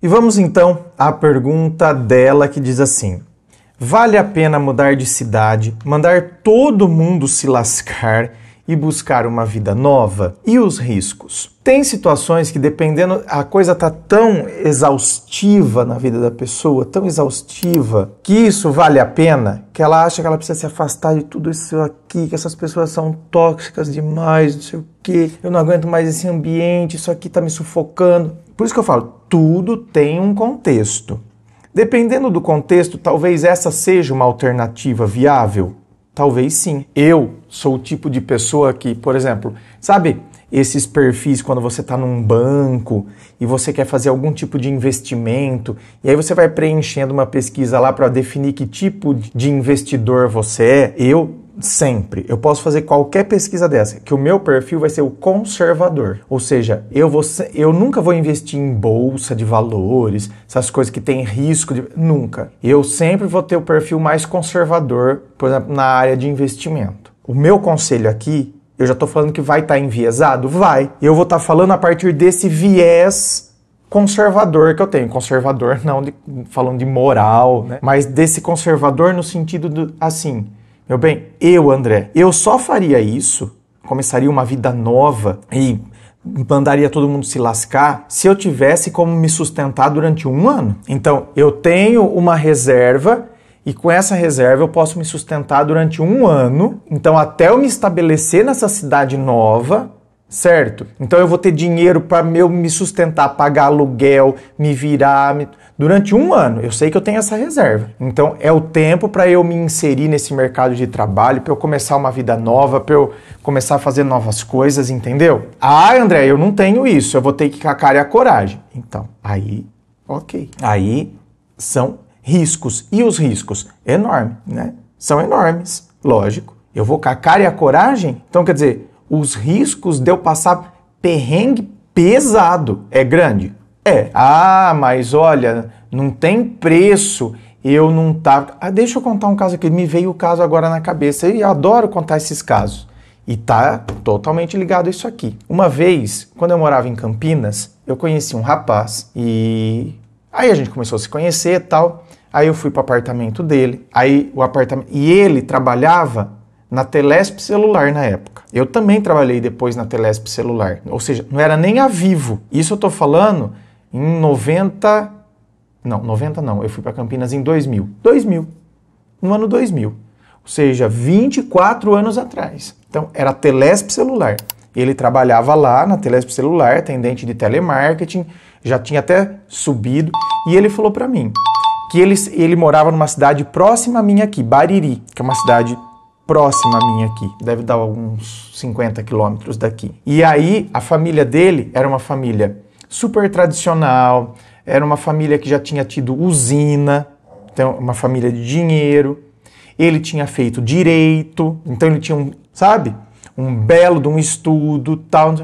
E vamos então à pergunta dela que diz assim: Vale a pena mudar de cidade, mandar todo mundo se lascar e buscar uma vida nova? E os riscos? Tem situações que dependendo a coisa tá tão exaustiva na vida da pessoa, tão exaustiva, que isso vale a pena, que ela acha que ela precisa se afastar de tudo isso aqui, que essas pessoas são tóxicas demais, não sei o que, eu não aguento mais esse ambiente, isso aqui tá me sufocando por isso que eu falo, tudo tem um contexto. Dependendo do contexto, talvez essa seja uma alternativa viável. Talvez sim. Eu sou o tipo de pessoa que, por exemplo, sabe esses perfis quando você está num banco e você quer fazer algum tipo de investimento, e aí você vai preenchendo uma pesquisa lá para definir que tipo de investidor você é. Eu sempre. Eu posso fazer qualquer pesquisa dessa, que o meu perfil vai ser o conservador. Ou seja, eu, vou, eu nunca vou investir em bolsa de valores, essas coisas que tem risco, de, nunca. Eu sempre vou ter o perfil mais conservador, por exemplo, na área de investimento. O meu conselho aqui, eu já estou falando que vai estar tá enviesado? Vai. Eu vou estar tá falando a partir desse viés conservador que eu tenho. Conservador não de, falando de moral, né? Mas desse conservador no sentido do assim, meu bem, eu, André, eu só faria isso, começaria uma vida nova e mandaria todo mundo se lascar se eu tivesse como me sustentar durante um ano. Então, eu tenho uma reserva e com essa reserva eu posso me sustentar durante um ano. Então, até eu me estabelecer nessa cidade nova, certo? Então eu vou ter dinheiro para meu me sustentar, pagar aluguel, me virar, me... durante um ano. Eu sei que eu tenho essa reserva. Então é o tempo para eu me inserir nesse mercado de trabalho, para eu começar uma vida nova, para eu começar a fazer novas coisas, entendeu? Ah, André, eu não tenho isso. Eu vou ter que cacar com a cara e a coragem. Então aí, ok. Aí são riscos e os riscos enorme, né? São enormes, lógico. Eu vou com a cara e a coragem. Então quer dizer os riscos de eu passar perrengue pesado é grande? É. Ah, mas olha, não tem preço. Eu não tava. Tá. Ah, deixa eu contar um caso aqui. Me veio o caso agora na cabeça. Eu adoro contar esses casos. E tá totalmente ligado a isso aqui. Uma vez, quando eu morava em Campinas, eu conheci um rapaz e aí a gente começou a se conhecer e tal. Aí eu fui para o apartamento dele. Aí o apartamento e ele trabalhava na Telesp celular na época. Eu também trabalhei depois na Telesp celular, ou seja, não era nem a Vivo. Isso eu tô falando em 90, não, 90 não, eu fui para Campinas em 2000, 2000, no ano 2000. Ou seja, 24 anos atrás. Então, era Telesp celular. Ele trabalhava lá na Telesp celular, atendente de telemarketing, já tinha até subido, e ele falou para mim que ele, ele morava numa cidade próxima a minha aqui, Bariri, que é uma cidade próxima a mim aqui, deve dar uns 50 quilômetros daqui. E aí a família dele era uma família super tradicional, era uma família que já tinha tido usina, então uma família de dinheiro. Ele tinha feito direito, então ele tinha um, sabe, um belo de um estudo, tal.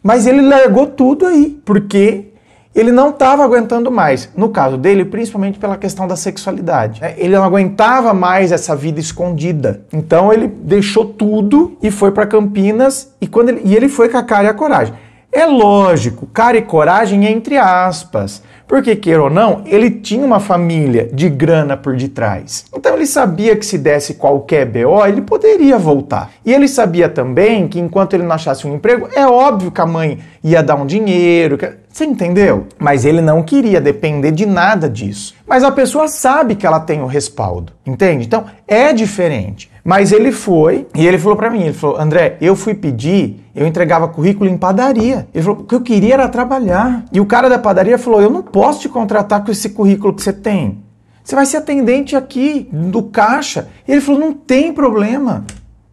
Mas ele largou tudo aí, porque ele não estava aguentando mais. No caso dele, principalmente pela questão da sexualidade. Né? Ele não aguentava mais essa vida escondida. Então ele deixou tudo e foi para Campinas e, quando ele, e ele foi com a cara e a coragem. É lógico, cara e coragem é entre aspas. Porque, queira ou não, ele tinha uma família de grana por detrás. Então ele sabia que se desse qualquer BO, ele poderia voltar. E ele sabia também que enquanto ele não achasse um emprego, é óbvio que a mãe ia dar um dinheiro. Que... Você entendeu? Mas ele não queria depender de nada disso. Mas a pessoa sabe que ela tem o respaldo, entende? Então é diferente. Mas ele foi e ele falou para mim, ele falou, André, eu fui pedir, eu entregava currículo em padaria. Ele falou, o que eu queria era trabalhar. E o cara da padaria falou, eu não posso te contratar com esse currículo que você tem. Você vai ser atendente aqui, do caixa. E ele falou, não tem problema.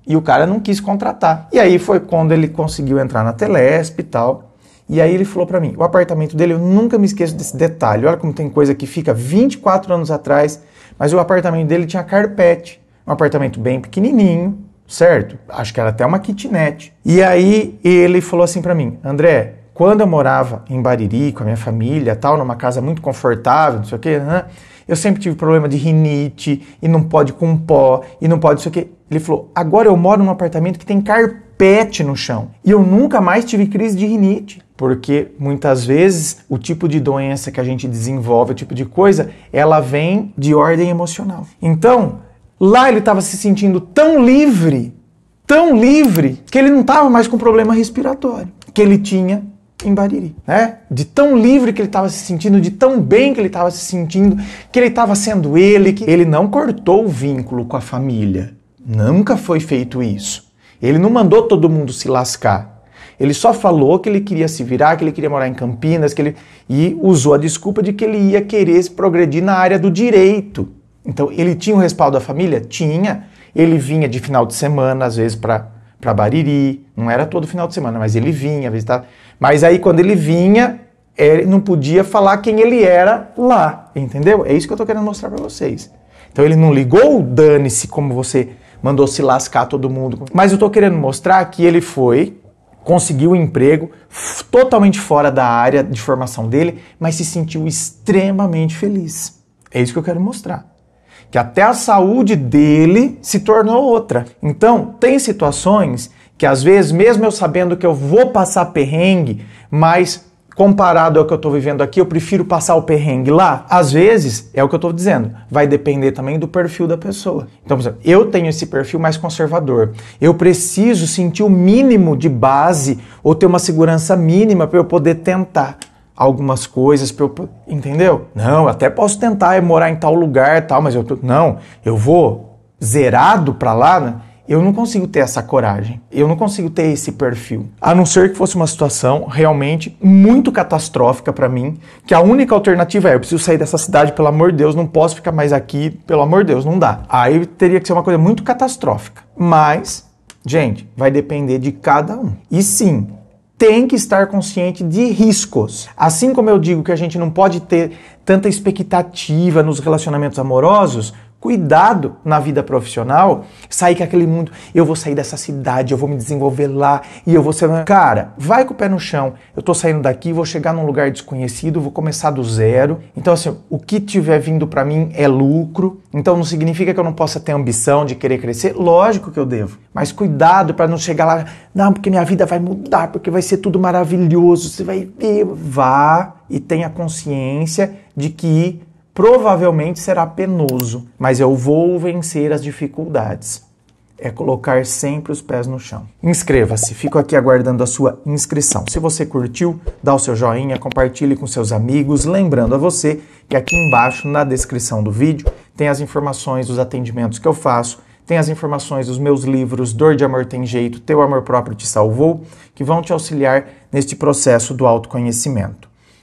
E o cara não quis contratar. E aí foi quando ele conseguiu entrar na Telesp e tal. E aí ele falou para mim, o apartamento dele, eu nunca me esqueço desse detalhe. Olha como tem coisa que fica 24 anos atrás, mas o apartamento dele tinha carpete um apartamento bem pequenininho, certo? Acho que era até uma kitnet. E aí ele falou assim para mim, André, quando eu morava em Bariri com a minha família, tal, numa casa muito confortável, não sei o quê, né? eu sempre tive problema de rinite e não pode com pó e não pode não sei o quê. Ele falou: agora eu moro num apartamento que tem carpete no chão e eu nunca mais tive crise de rinite. Porque muitas vezes o tipo de doença que a gente desenvolve, o tipo de coisa, ela vem de ordem emocional. Então, Lá ele estava se sentindo tão livre, tão livre, que ele não estava mais com problema respiratório que ele tinha em Bariri, né? De tão livre que ele estava se sentindo, de tão bem que ele estava se sentindo, que ele estava sendo ele, que ele não cortou o vínculo com a família. Nunca foi feito isso. Ele não mandou todo mundo se lascar. Ele só falou que ele queria se virar, que ele queria morar em Campinas, que ele e usou a desculpa de que ele ia querer progredir na área do direito. Então, ele tinha o respaldo da família? Tinha. Ele vinha de final de semana, às vezes, para Bariri. Não era todo final de semana, mas ele vinha, visitava. Mas aí, quando ele vinha, ele não podia falar quem ele era lá, entendeu? É isso que eu estou querendo mostrar para vocês. Então, ele não ligou o dane-se como você mandou se lascar todo mundo. Mas eu estou querendo mostrar que ele foi, conseguiu um emprego totalmente fora da área de formação dele, mas se sentiu extremamente feliz. É isso que eu quero mostrar que até a saúde dele se tornou outra. Então, tem situações que às vezes, mesmo eu sabendo que eu vou passar perrengue, mas comparado ao que eu estou vivendo aqui, eu prefiro passar o perrengue lá. Às vezes, é o que eu estou dizendo, vai depender também do perfil da pessoa. Então, por exemplo, eu tenho esse perfil mais conservador. Eu preciso sentir o mínimo de base ou ter uma segurança mínima para eu poder tentar algumas coisas para eu, entendeu? Não, até posso tentar morar em tal lugar, tal, mas eu tô, não, eu vou zerado para lá, né? Eu não consigo ter essa coragem. Eu não consigo ter esse perfil. A não ser que fosse uma situação realmente muito catastrófica para mim, que a única alternativa é eu preciso sair dessa cidade, pelo amor de Deus, não posso ficar mais aqui, pelo amor de Deus, não dá. Aí teria que ser uma coisa muito catastrófica. Mas, gente, vai depender de cada um. E sim, tem que estar consciente de riscos. Assim como eu digo que a gente não pode ter tanta expectativa nos relacionamentos amorosos, cuidado na vida profissional, sair com é aquele mundo, eu vou sair dessa cidade, eu vou me desenvolver lá e eu vou ser. Cara, vai com o pé no chão. Eu tô saindo daqui, vou chegar num lugar desconhecido, vou começar do zero. Então, assim, o que tiver vindo para mim é lucro. Então, não significa que eu não possa ter ambição de querer crescer. Lógico que eu devo. Mas cuidado para não chegar lá, não, porque minha vida vai mudar, porque vai ser tudo maravilhoso, você vai ver. Vá e tenha consciência de que Provavelmente será penoso, mas eu vou vencer as dificuldades. É colocar sempre os pés no chão. Inscreva-se, fico aqui aguardando a sua inscrição. Se você curtiu, dá o seu joinha, compartilhe com seus amigos. Lembrando a você que aqui embaixo na descrição do vídeo tem as informações dos atendimentos que eu faço, tem as informações dos meus livros Dor de Amor Tem Jeito, Teu Amor Próprio Te Salvou, que vão te auxiliar neste processo do autoconhecimento.